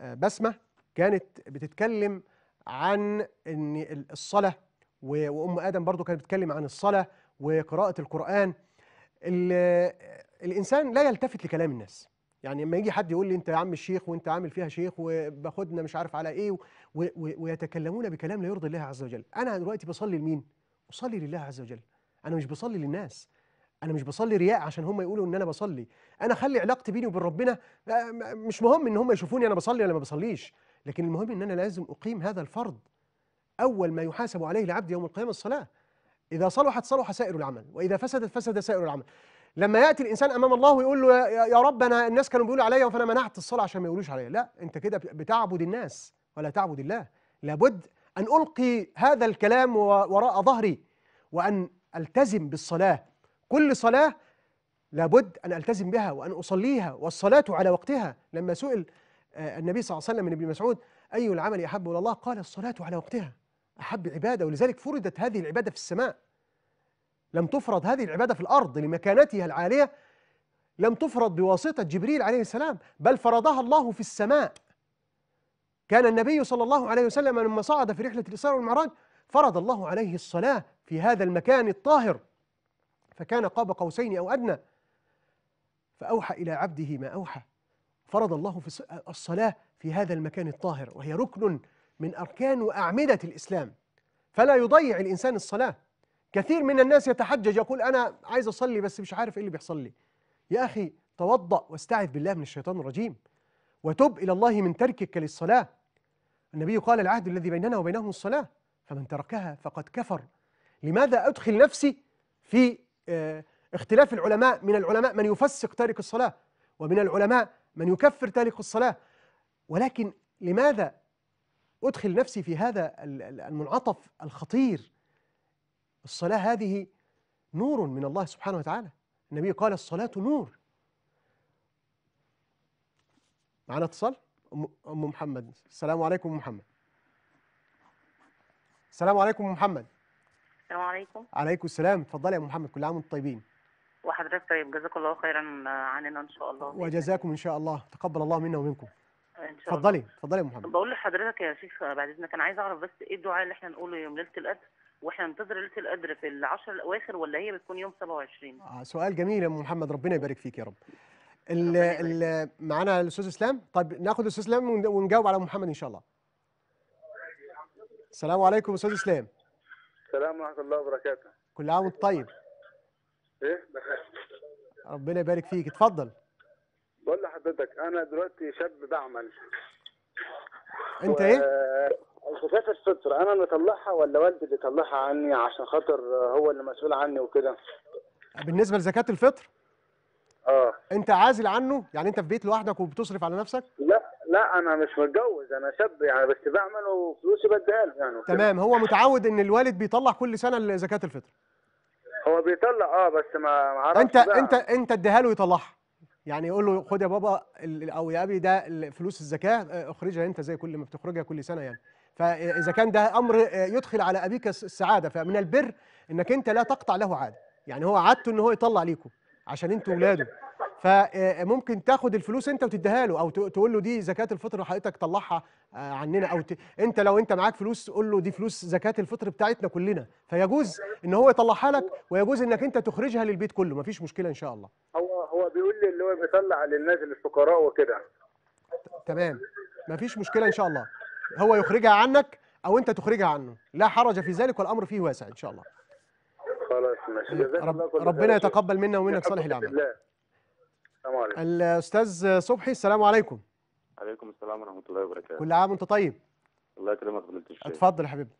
بسمة كانت بتتكلم عن ان الصلاة وام ادم برضو كانت بتتكلم عن الصلاة وقراءة القرآن الانسان لا يلتفت لكلام الناس يعني لما يجي حد يقول لي انت يا عم الشيخ وانت عامل فيها شيخ وباخدنا مش عارف على ايه ويتكلمون بكلام لا يرضي الله عز وجل انا دلوقتي بصلي لمين بصلي لله عز وجل انا مش بصلي للناس انا مش بصلي رياء عشان هم يقولوا ان انا بصلي انا خلي علاقتي بيني وبين ربنا آه، مش مهم ان هم يشوفوني انا بصلي ولا ما بصليش لكن المهم ان انا لازم اقيم هذا الفرض اول ما يحاسب عليه العبد يوم القيامه الصلاه اذا صلحت صلح سائر العمل واذا فسدت فسد سائر العمل لما ياتي الانسان امام الله ويقول له يا رب انا الناس كانوا بيقولوا عليا فانا منعت الصلاه عشان ما يقولوش عليا لا انت كده بتعبد الناس ولا تعبد الله لابد ان القي هذا الكلام وراء ظهري وان التزم بالصلاه كل صلاة لابد أن ألتزم بها وأن أصليها والصلاة على وقتها لما سئل آه، النبي صلى الله عليه وسلم من ابن مسعود أي العمل أحب إلى الله قال الصلاة على وقتها أحب عبادة ولذلك فرضت هذه العبادة في السماء لم تفرض هذه العبادة في الأرض لمكانتها العالية لم تفرض بواسطة جبريل عليه السلام بل فرضها الله في السماء كان النبي صلى الله عليه وسلم لما صعد في رحلة الإسراء والمعراج فرض الله عليه الصلاة في هذا المكان الطاهر فكان قاب قوسين أو أدنى فأوحى إلى عبده ما أوحى فرض الله في الصلاة في هذا المكان الطاهر وهي ركن من أركان وأعمدة الإسلام فلا يضيع الإنسان الصلاة كثير من الناس يتحجج يقول أنا عايز أصلي بس مش عارف إيه اللي بيحصل لي يا أخي توضأ واستعذ بالله من الشيطان الرجيم وتب إلى الله من تركك للصلاة النبي قال العهد الذي بيننا وبينهم الصلاة فمن تركها فقد كفر لماذا أدخل نفسي في آه، اختلاف العلماء من العلماء من يفسق تارك الصلاة ومن العلماء من يكفر تارك الصلاة ولكن لماذا أدخل نفسي في هذا المنعطف الخطير الصلاة هذه نور من الله سبحانه وتعالى النبي قال الصلاة نور معنا اتصال أم محمد السلام عليكم محمد السلام عليكم محمد السلام عليكم عليكم السلام اتفضلي يا ام محمد كل عام وانتم طيبين وحضرتك طيب جزاك الله خيرا عننا ان شاء الله وجزاكم ان شاء الله تقبل الله منا ومنكم اتفضلي اتفضلي يا محمد بقول لحضرتك يا شيخ بعد اذنك انا عايز اعرف بس ايه الدعاء اللي احنا نقوله يوم ليله القدر واحنا ننتظر ليله القدر في العشر الاواخر ولا هي بتكون يوم 27 آه سؤال جميل يا ام محمد ربنا يبارك فيك يا رب معانا الاستاذ اسلام طب ناخد الاستاذ اسلام ونجاوب على محمد ان شاء الله السلام عليكم استاذ اسلام السلام ورحمه الله وبركاته كل عام وانت طيب ايه ربنا يبارك فيك اتفضل بقول لحضرتك انا دلوقتي شاب بعمل انت و... ايه التفاف الستر انا اللي اطلعها ولا والدي اللي طلعها عني عشان خاطر هو اللي مسؤول عني وكده بالنسبه لزكاه الفطر اه انت عازل عنه يعني انت في بيت لوحدك وبتصرف على نفسك لا لا انا مش متجوز انا شاب يعني بس بعمل وفلوسي بديها له يعني تمام هو متعود ان الوالد بيطلع كل سنه زكاه الفطر هو بيطلع اه بس ما اعرفش انت بقى. انت انت اديها له يطلعها يعني يقول له خد يا بابا او يا ابي ده فلوس الزكاه آه، اخرجها انت زي كل ما بتخرجها كل سنه يعني فاذا كان ده امر آه، يدخل على ابيك السعاده فمن البر انك انت لا تقطع له عاده يعني هو عادته ان هو يطلع ليكم عشان انتوا ولاده فممكن آه، تاخد الفلوس انت وتديها له او تقول له دي زكاه الفطر حضرتك طلعها آه، عننا او ت... انت لو انت معاك فلوس قول له دي فلوس زكاه الفطر بتاعتنا كلنا فيجوز ان هو يطلعها لك ويجوز انك انت تخرجها للبيت كله مفيش مشكله ان شاء الله هو هو بيقول لي اللي هو بيطلع للناس الفقراء وكده تمام مفيش مشكله ان شاء الله هو يخرجها عنك او انت تخرجها عنه لا حرج في ذلك والامر فيه واسع ان شاء الله خلاص ماشي آه، رب... ربنا يتقبل منا ومنك صالح الاعمال السلام عليكم الاستاذ صبحي السلام عليكم عليكم السلام ورحمه الله وبركاته كل عام وانت طيب الله يكرمك فضيله الشيخ اتفضل يا حبيبي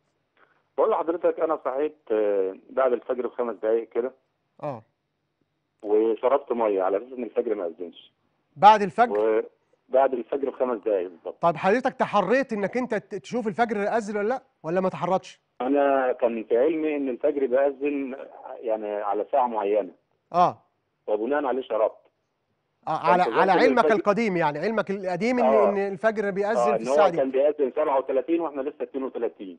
بقول لحضرتك انا صحيت آه، بعد الفجر بخمس دقائق كده اه وشربت ميه على اساس ان الفجر ما اذنش بعد الفجر بعد الفجر بخمس دقائق بالظبط طب حضرتك تحريت انك انت تشوف الفجر اذن ولا لا ولا ما تحرتش انا كان في علمي ان الفجر بيأذن يعني على ساعه معينه اه وبناء عليه شربت آه، على على علمك الفجر. القديم يعني علمك القديم ان آه. ان الفجر بيأذن آه. في الساعه دي كان بيأذن 37 واحنا لسه 32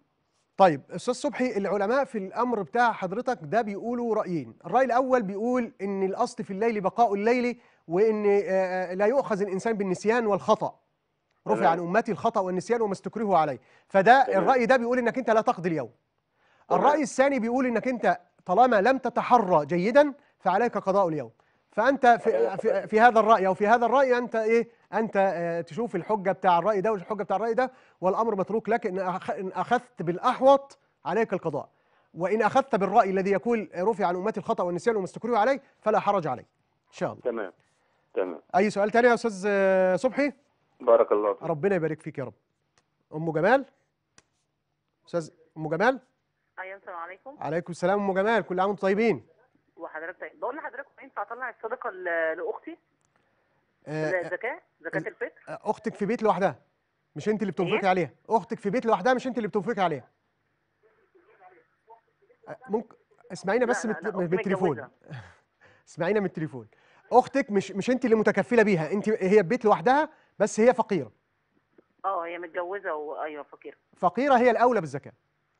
طيب استاذ صبحي العلماء في الامر بتاع حضرتك ده بيقولوا رايين الراي الاول بيقول ان الاصل في الليل بقاء الليل وان آه، آه، لا يؤخذ الانسان بالنسيان والخطا رفع عن امتي الخطا والنسيان وما استكرهوا عليه فده تمام. الراي ده بيقول انك انت لا تقضي اليوم تمام. الراي الثاني بيقول انك انت طالما لم تتحرى جيدا فعليك قضاء اليوم فانت في, في, في هذا الراي او في هذا الراي انت ايه انت آه، تشوف الحجه بتاع الراي ده والحجه بتاع الراي ده والامر متروك لك ان اخذت بالاحوط عليك القضاء وان اخذت بالراي الذي يقول رفع عن امتي الخطا والنسيان وما استكره عليه فلا حرج عليه ان شاء الله تمام تمام اي سؤال ثاني يا استاذ آه، صبحي بارك الله فيك ربنا يبارك فيك يا رب ام جمال استاذ ام جمال ايوه السلام عليكم وعليكم السلام ام جمال كل عام وانتم طيبين وحضرتك طيب بقول لحضرتك ينفع اطلع الصدقه لاختي؟ آه، آه، زكاه زكاه الفطر آه، اختك في بيت لوحدها مش انت اللي بتنفقي إيه؟ عليها اختك في بيت لوحدها مش انت اللي بتنفقي عليها ممكن اسمعينا بس لا لا من التليفون اسمعينا من التليفون اختك مش مش انت اللي متكفله بيها انت هي في بيت لوحدها بس هي فقيره اه هي متجوزه وايوه فقيره فقيره هي الاولى بالزكاه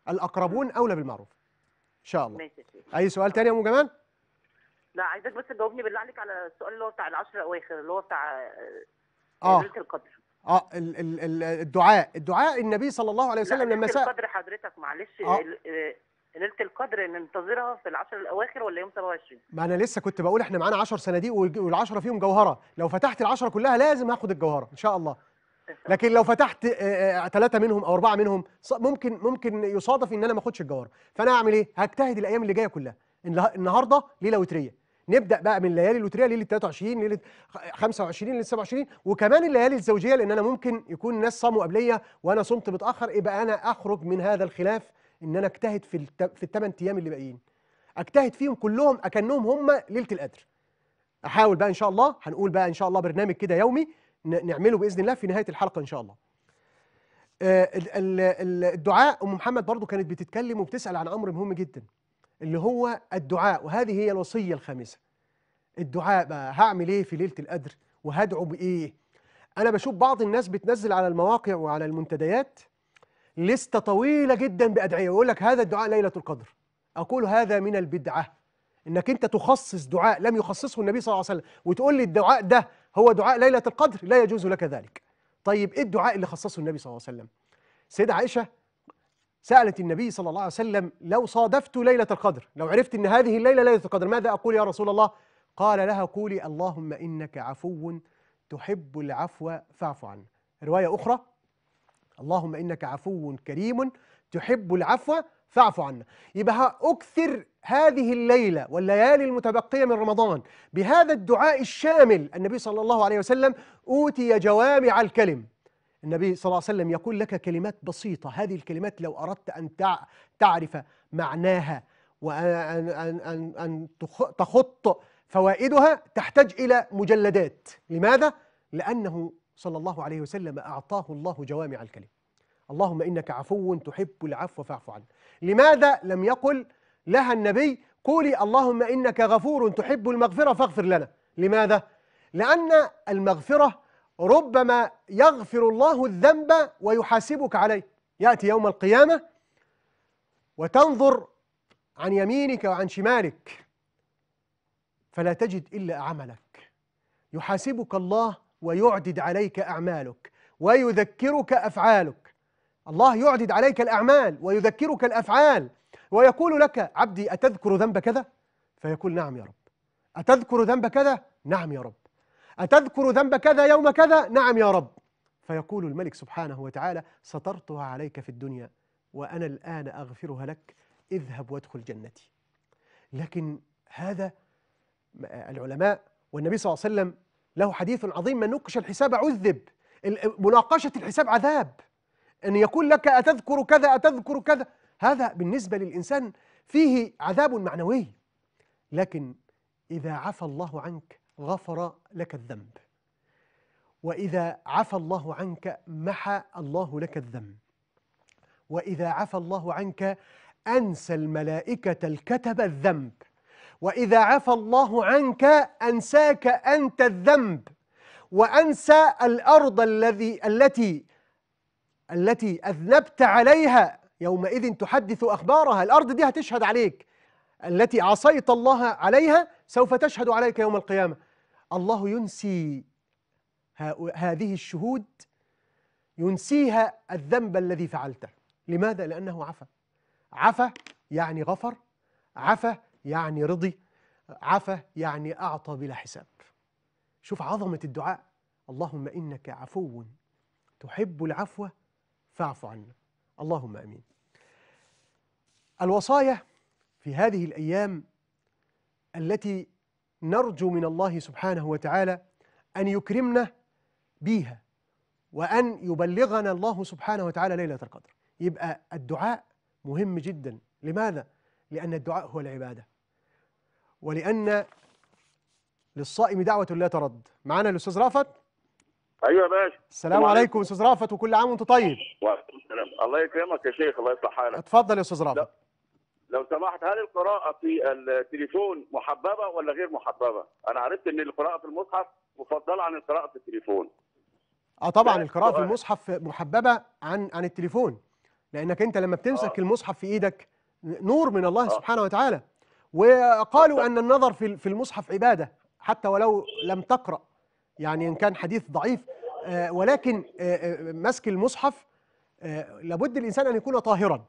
الاقربون اولى بالمعروف ان شاء الله ماشي اي سؤال تاني يا ام جمال لا عايزك بس تجاوبني بالله عليك على السؤال اللي هو بتاع العشر الاواخر اللي هو بتاع اه, آه. ليله القدر اه الدعاء الدعاء النبي صلى الله عليه وسلم لما سأل القدر حضرتك معلش آه. آه. ليله القدر ننتظرها في العشر الاواخر ولا يوم 27 ما انا لسه كنت بقول احنا معانا 10 صناديق وال10 فيهم جوهره لو فتحت العشرة كلها لازم هاخد الجوهره ان شاء الله لكن لو فتحت ثلاثة آه، منهم أو أربعة منهم ممكن ممكن يصادف إن أنا ما أخدش الجوهرة، فأنا هعمل إيه؟ هجتهد الأيام اللي جاية كلها، النهارده ليلة وترية، نبدا بقى من الليالي الوتريه ليله 23 ليله 25 ليله 27 وكمان الليالي الزوجيه لان انا ممكن يكون الناس صاموا قبليه وانا صمت متاخر يبقى انا اخرج من هذا الخلاف ان انا اجتهد في الت... في الثمان ايام اللي باقيين اجتهد فيهم كلهم اكنهم هم ليله القدر احاول بقى ان شاء الله هنقول بقى ان شاء الله برنامج كده يومي نعمله باذن الله في نهايه الحلقه ان شاء الله آه، الدعاء ام محمد برضو كانت بتتكلم وبتسال عن امر مهم جدا اللي هو الدعاء وهذه هي الوصية الخامسة الدعاء بقى هعمل ايه في ليلة القدر وهدعو بايه انا بشوف بعض الناس بتنزل على المواقع وعلى المنتديات لستة طويلة جدا بأدعية ويقول لك هذا الدعاء ليلة القدر أقول هذا من البدعة انك انت تخصص دعاء لم يخصصه النبي صلى الله عليه وسلم وتقول لي الدعاء ده هو دعاء ليله القدر لا يجوز لك ذلك طيب ايه الدعاء اللي خصصه النبي صلى الله عليه وسلم سيدة عائشه سألت النبي صلى الله عليه وسلم لو صادفت ليلة القدر لو عرفت أن هذه الليلة ليلة القدر ماذا أقول يا رسول الله قال لها قولي اللهم إنك عفو تحب العفو فاعف عنا رواية أخرى اللهم إنك عفو كريم تحب العفو فاعف عنا يبقى أكثر هذه الليلة والليالي المتبقية من رمضان بهذا الدعاء الشامل النبي صلى الله عليه وسلم أوتي جوامع الكلم النبي صلى الله عليه وسلم يقول لك كلمات بسيطة هذه الكلمات لو أردت أن تعرف معناها وأن أن أن تخط فوائدها تحتاج إلى مجلدات لماذا؟ لأنه صلى الله عليه وسلم أعطاه الله جوامع الكلم اللهم إنك عفو تحب العفو فاعف عنا لماذا لم يقل لها النبي قولي اللهم إنك غفور تحب المغفرة فاغفر لنا لماذا؟ لأن المغفرة ربما يغفر الله الذنب ويحاسبك عليه يأتي يوم القيامة وتنظر عن يمينك وعن شمالك فلا تجد إلا عملك يحاسبك الله ويعدد عليك أعمالك ويذكرك أفعالك الله يعدد عليك الأعمال ويذكرك الأفعال ويقول لك عبدي أتذكر ذنب كذا فيقول نعم يا رب أتذكر ذنب كذا نعم يا رب أتذكر ذنب كذا يوم كذا نعم يا رب فيقول الملك سبحانه وتعالى سترتها عليك في الدنيا وأنا الآن أغفرها لك اذهب وادخل جنتي لكن هذا العلماء والنبي صلى الله عليه وسلم له حديث عظيم من نقش الحساب عذب مناقشة الحساب عذاب أن يقول لك أتذكر كذا أتذكر كذا هذا بالنسبة للإنسان فيه عذاب معنوي لكن إذا عفى الله عنك غفر لك الذنب وإذا عفى الله عنك محى الله لك الذنب وإذا عفى الله عنك أنسى الملائكة الكتب الذنب وإذا عفى الله عنك أنساك أنت الذنب وأنسى الأرض الذي التي التي أذنبت عليها يومئذ تحدث أخبارها الأرض دي هتشهد عليك التي عصيت الله عليها سوف تشهد عليك يوم القيامة الله ينسي هذه الشهود ينسيها الذنب الذي فعلته لماذا؟ لأنه عفا عفا يعني غفر عفا يعني رضي عفا يعني أعطى بلا حساب شوف عظمة الدعاء اللهم إنك عفو تحب العفو فاعف عنا اللهم امين الوصايا في هذه الايام التي نرجو من الله سبحانه وتعالى أن يكرمنا بيها وأن يبلغنا الله سبحانه وتعالى ليلة القدر يبقى الدعاء مهم جدا لماذا؟ لأن الدعاء هو العبادة ولأن للصائم دعوة لا ترد معنا الأستاذ رأفت أيوة يا باشا السلام عليكم أستاذ رأفت وكل عام وأنت طيب الله يكرمك يا شيخ الله يصلح حالك اتفضل يا أستاذ رأفت لو سمحت هل القراءة في التليفون محببة ولا غير محببة؟ أنا عرفت إن القراءة في المصحف مفضلة عن القراءة في التليفون. اه طبعا القراءة في المصحف محببة عن عن التليفون لأنك أنت لما بتمسك آه. المصحف في إيدك نور من الله آه. سبحانه وتعالى وقالوا أن النظر في في المصحف عبادة حتى ولو لم تقرأ يعني إن كان حديث ضعيف آه، ولكن آه، آه، مسك المصحف لابد الإنسان أن يكون طاهرا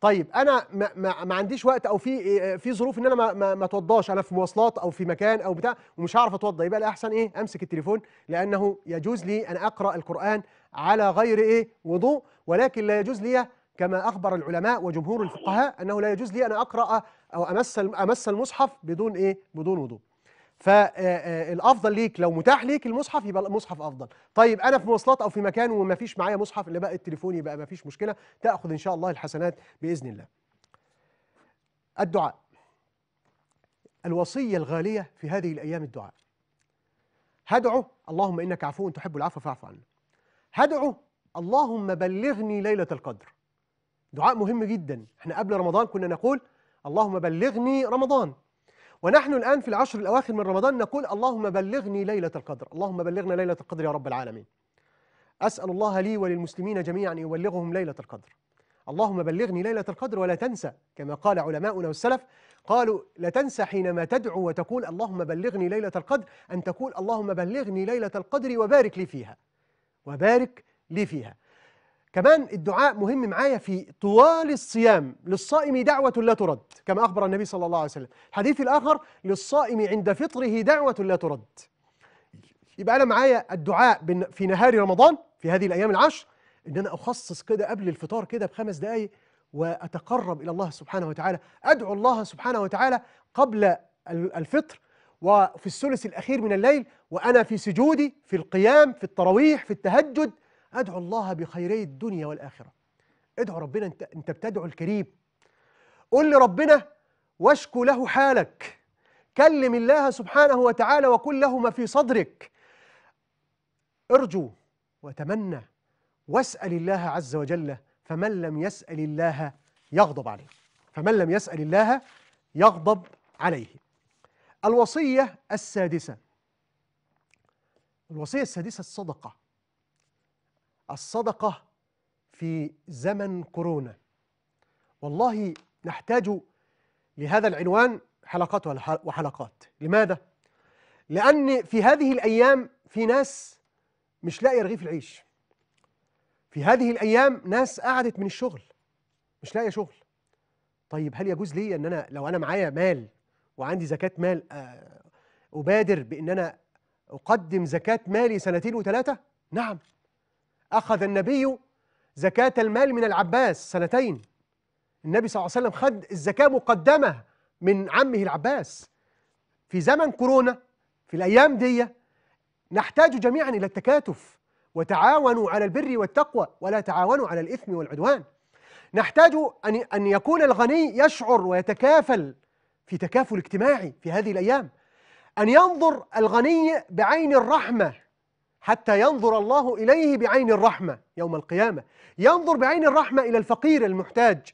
طيب انا ما, ما, ما عنديش وقت او في في ظروف ان انا ما ما, ما اتوضاش انا في مواصلات او في مكان او بتاع ومش هعرف اتوضى يبقى الاحسن ايه امسك التليفون لانه يجوز لي ان اقرا القران على غير ايه وضوء ولكن لا يجوز لي كما اخبر العلماء وجمهور الفقهاء انه لا يجوز لي ان اقرا او امس امس المصحف بدون ايه بدون وضوء فالافضل آه، آه، ليك لو متاح ليك المصحف يبقى المصحف افضل طيب انا في مواصلات او في مكان وما فيش معايا مصحف اللي بقى التليفون يبقى ما فيش مشكله تاخذ ان شاء الله الحسنات باذن الله الدعاء الوصيه الغاليه في هذه الايام الدعاء هدعو اللهم انك عفو تحب العفو فاعف عنا هدعو اللهم بلغني ليله القدر دعاء مهم جدا احنا قبل رمضان كنا نقول اللهم بلغني رمضان ونحن الآن في العشر الأواخر من رمضان نقول اللهم بلغني ليلة القدر اللهم بلغنا ليلة القدر يا رب العالمين أسأل الله لي وللمسلمين جميعا يبلغهم ليلة القدر اللهم بلغني ليلة القدر ولا تنسى كما قال علماؤنا والسلف قالوا لا تنسى حينما تدعو وتقول اللهم بلغني ليلة القدر أن تقول اللهم بلغني ليلة القدر وبارك لي فيها وبارك لي فيها كمان الدعاء مهم معايا في طوال الصيام للصائم دعوة لا ترد كما أخبر النبي صلى الله عليه وسلم الحديث الآخر للصائم عند فطره دعوة لا ترد يبقى أنا معايا الدعاء في نهار رمضان في هذه الأيام العشر إن أنا أخصص كده قبل الفطار كده بخمس دقايق وأتقرب إلى الله سبحانه وتعالى أدعو الله سبحانه وتعالى قبل الفطر وفي الثلث الأخير من الليل وأنا في سجودي في القيام في التراويح في التهجد ادعو الله بخيري الدنيا والاخره ادعو ربنا انت انت بتدعو الكريم قل لربنا واشكو له حالك كلم الله سبحانه وتعالى وقل له ما في صدرك ارجو وتمنى واسال الله عز وجل فمن لم يسال الله يغضب عليه فمن لم يسال الله يغضب عليه الوصيه السادسه الوصيه السادسه الصدقه الصدقة في زمن كورونا والله نحتاج لهذا العنوان حلقات وحلقات لماذا؟ لأن في هذه الأيام في ناس مش لاقية رغيف العيش في هذه الأيام ناس قعدت من الشغل مش لاقية شغل طيب هل يجوز لي أن أنا لو أنا معايا مال وعندي زكاة مال آه، أبادر بأن أنا أقدم زكاة مالي سنتين وثلاثة؟ نعم أخذ النبي زكاة المال من العباس سنتين النبي صلى الله عليه وسلم خد الزكاة مقدمة من عمه العباس في زمن كورونا في الأيام دي نحتاج جميعا إلى التكاتف وتعاونوا على البر والتقوى ولا تعاونوا على الإثم والعدوان نحتاج أن أن يكون الغني يشعر ويتكافل في تكافل اجتماعي في هذه الأيام أن ينظر الغني بعين الرحمة حتى ينظر الله إليه بعين الرحمة يوم القيامة ينظر بعين الرحمة إلى الفقير المحتاج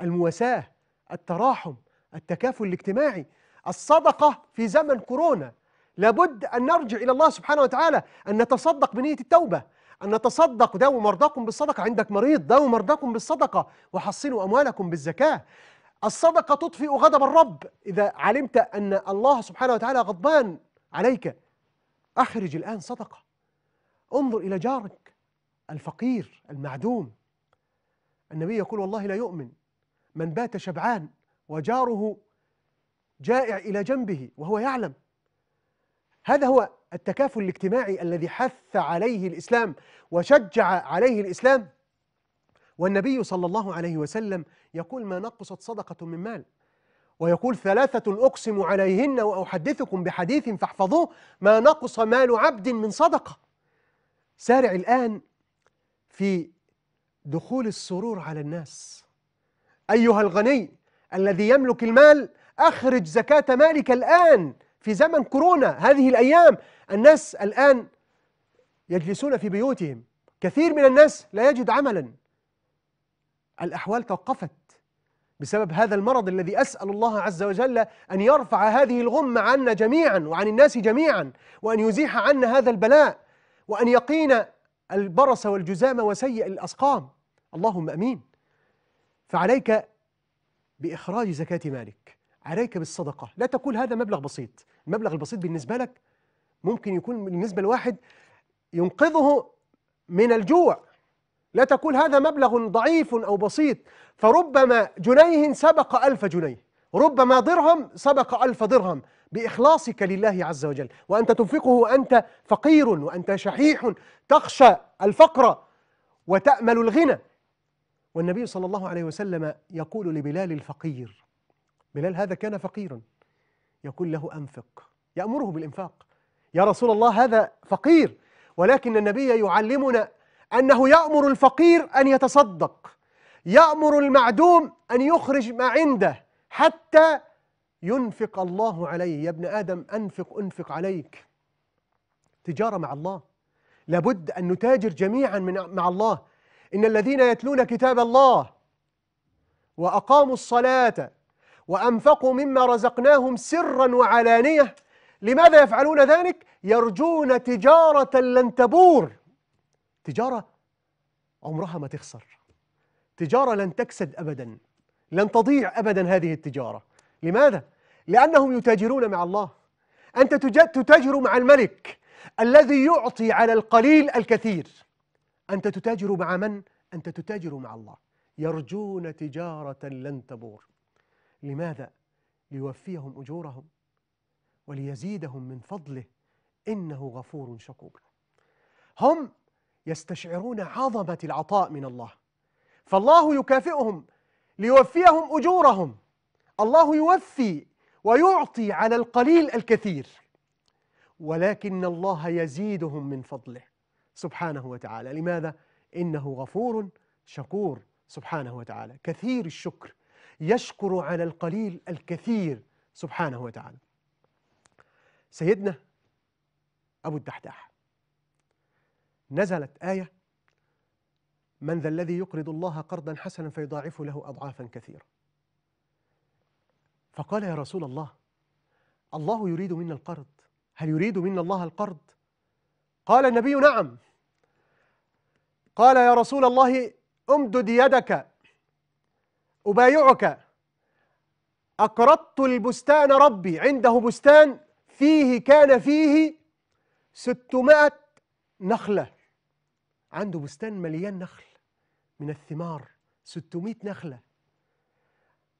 المواساة التراحم التكافل الاجتماعي الصدقة في زمن كورونا لابد أن نرجع إلى الله سبحانه وتعالى أن نتصدق بنية التوبة أن نتصدق داووا مرضاكم بالصدقة عندك مريض داووا مرضاكم بالصدقة وحصنوا أموالكم بالزكاة الصدقة تطفئ غضب الرب إذا علمت أن الله سبحانه وتعالى غضبان عليك أخرج الآن صدقة انظر إلى جارك الفقير المعدوم النبي يقول والله لا يؤمن من بات شبعان وجاره جائع إلى جنبه وهو يعلم هذا هو التكافل الاجتماعي الذي حث عليه الإسلام وشجع عليه الإسلام والنبي صلى الله عليه وسلم يقول ما نقصت صدقة من مال ويقول ثلاثة أقسم عليهن وأحدثكم بحديث فاحفظوه ما نقص مال عبد من صدقة سارع الآن في دخول السرور على الناس أيها الغني الذي يملك المال أخرج زكاة مالك الآن في زمن كورونا هذه الأيام الناس الآن يجلسون في بيوتهم كثير من الناس لا يجد عملا الأحوال توقفت بسبب هذا المرض الذي أسأل الله عز وجل أن يرفع هذه الغمة عنا جميعا وعن الناس جميعا وأن يزيح عنا هذا البلاء وأن يقين البرص والجزام وسيء الأسقام اللهم أمين فعليك بإخراج زكاة مالك عليك بالصدقة لا تقول هذا مبلغ بسيط المبلغ البسيط بالنسبة لك ممكن يكون بالنسبة لواحد ينقذه من الجوع لا تقول هذا مبلغ ضعيف أو بسيط فربما جنيه سبق ألف جنيه ربما درهم سبق ألف درهم بإخلاصك لله عز وجل وأنت تنفقه وأنت فقير وأنت شحيح تخشى الفقر وتأمل الغنى والنبي صلى الله عليه وسلم يقول لبلال الفقير بلال هذا كان فقيرا يقول له أنفق يأمره بالإنفاق يا رسول الله هذا فقير ولكن النبي يعلمنا أنه يأمر الفقير أن يتصدق يأمر المعدوم أن يخرج ما عنده حتى ينفق الله عليه يا ابن آدم أنفق أنفق عليك تجارة مع الله لابد أن نتاجر جميعا من مع الله إن الذين يتلون كتاب الله وأقاموا الصلاة وأنفقوا مما رزقناهم سرا وعلانية لماذا يفعلون ذلك؟ يرجون تجارة لن تبور تجارة عمرها ما تخسر تجارة لن تكسد أبدا لن تضيع أبدا هذه التجارة لماذا؟ لأنهم يتاجرون مع الله أنت تتاجر مع الملك الذي يعطي على القليل الكثير أنت تتاجر مع من؟ أنت تتاجر مع الله يرجون تجارة لن تبور لماذا؟ ليوفيهم أجورهم وليزيدهم من فضله إنه غفور شكور هم يستشعرون عظمة العطاء من الله فالله يكافئهم ليوفيهم أجورهم الله يوفي ويعطي على القليل الكثير ولكن الله يزيدهم من فضله سبحانه وتعالى لماذا؟ إنه غفور شكور سبحانه وتعالى كثير الشكر يشكر على القليل الكثير سبحانه وتعالى سيدنا أبو الدحداح نزلت آية من ذا الذي يقرض الله قرضا حسنا فيضاعف له أضعافا كثيرة فقال يا رسول الله الله يريد منا القرض هل يريد منا الله القرض قال النبي نعم قال يا رسول الله امدد يدك أبايعك أقرضت البستان ربي عنده بستان فيه كان فيه ستمائة نخلة عنده بستان مليان نخل من الثمار ستمائة نخلة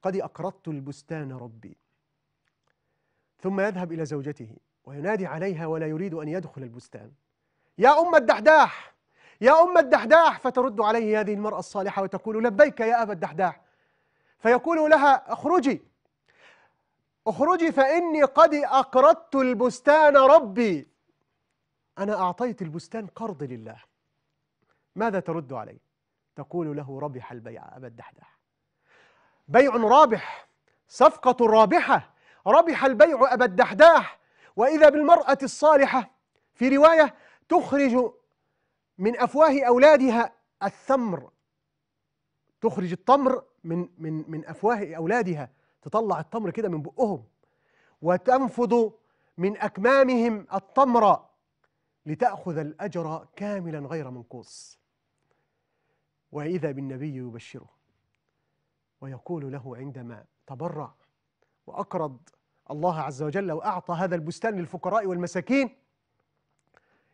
قد أقرضت البستان ربي ثم يذهب إلى زوجته وينادي عليها ولا يريد أن يدخل البستان يا أم الدحداح يا أم الدحداح فترد عليه هذه المرأة الصالحة وتقول لبيك يا أبا الدحداح فيقول لها اخرجي اخرجي فإني قد أقرضت البستان ربي أنا أعطيت البستان قرض لله ماذا ترد عليه؟ تقول له ربح البيع أبا الدحداح بيع رابح صفقة رابحة ربح البيع أبا الدحداح وإذا بالمرأة الصالحة في رواية تخرج من أفواه أولادها الثمر تخرج التمر من من من أفواه أولادها تطلع التمر كده من بقهم وتنفض من أكمامهم التمر لتأخذ الأجر كاملا غير منقوص وإذا بالنبي يبشره ويقول له عندما تبرع وأقرض الله عز وجل وأعطى هذا البستان للفقراء والمساكين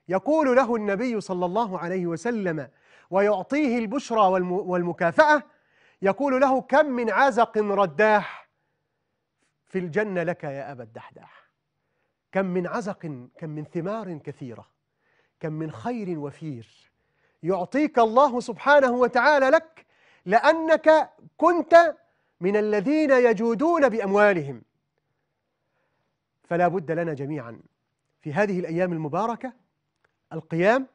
يقول له النبي صلى الله عليه وسلم ويعطيه البشرى والمكافأة يقول له كم من عازق رداح في الجنة لك يا أبا الدحداح كم من عزق كم من ثمار كثيرة كم من خير وفير يعطيك الله سبحانه وتعالى لك لأنك كنت من الذين يجودون بأموالهم فلا بد لنا جميعا في هذه الأيام المباركة القيام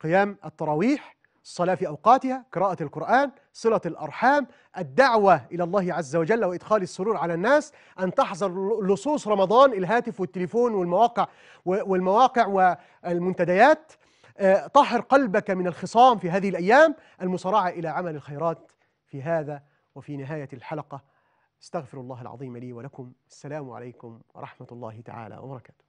قيام التراويح الصلاة في أوقاتها قراءة القرآن صلة الأرحام الدعوة إلى الله عز وجل وإدخال السرور على الناس أن تحظر لصوص رمضان الهاتف والتليفون والمواقع والمواقع والمنتديات آه، طهر قلبك من الخصام في هذه الأيام المصارعه إلى عمل الخيرات في هذا وفي نهاية الحلقة استغفر الله العظيم لي ولكم السلام عليكم ورحمة الله تعالى وبركاته